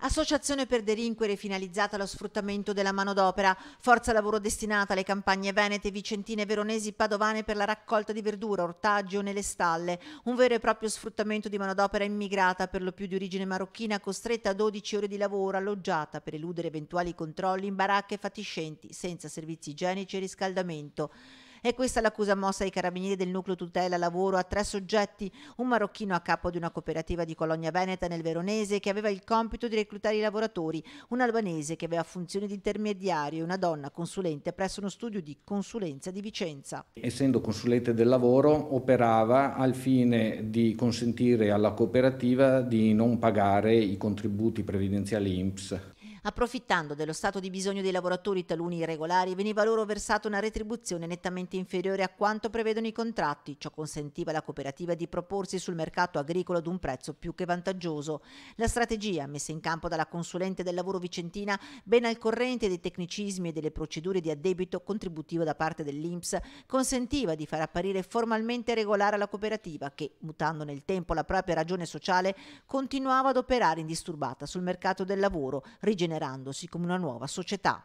associazione per delinquere finalizzata allo sfruttamento della manodopera, forza lavoro destinata alle campagne venete, vicentine, veronesi, padovane per la raccolta di verdura, ortaggio nelle stalle, un vero e proprio sfruttamento di manodopera immigrata per lo più di origine marocchina costretta a 12 ore di lavoro alloggiata per eludere eventuali controlli in baracche fatiscenti senza servizi igienici e riscaldamento. È questa l'accusa mossa ai carabinieri del nucleo tutela lavoro a tre soggetti, un marocchino a capo di una cooperativa di Colonia Veneta nel Veronese che aveva il compito di reclutare i lavoratori, un albanese che aveva funzioni di intermediario e una donna consulente presso uno studio di consulenza di Vicenza. Essendo consulente del lavoro operava al fine di consentire alla cooperativa di non pagare i contributi previdenziali INPS. Approfittando dello stato di bisogno dei lavoratori taluni irregolari, veniva loro versata una retribuzione nettamente inferiore a quanto prevedono i contratti. Ciò consentiva alla cooperativa di proporsi sul mercato agricolo ad un prezzo più che vantaggioso. La strategia messa in campo dalla consulente del lavoro vicentina, ben al corrente dei tecnicismi e delle procedure di addebito contributivo da parte dell'INPS, consentiva di far apparire formalmente regolare la cooperativa che, mutando nel tempo la propria ragione sociale, continuava ad operare indisturbata sul mercato del lavoro, rigenerando generandosi come una nuova società.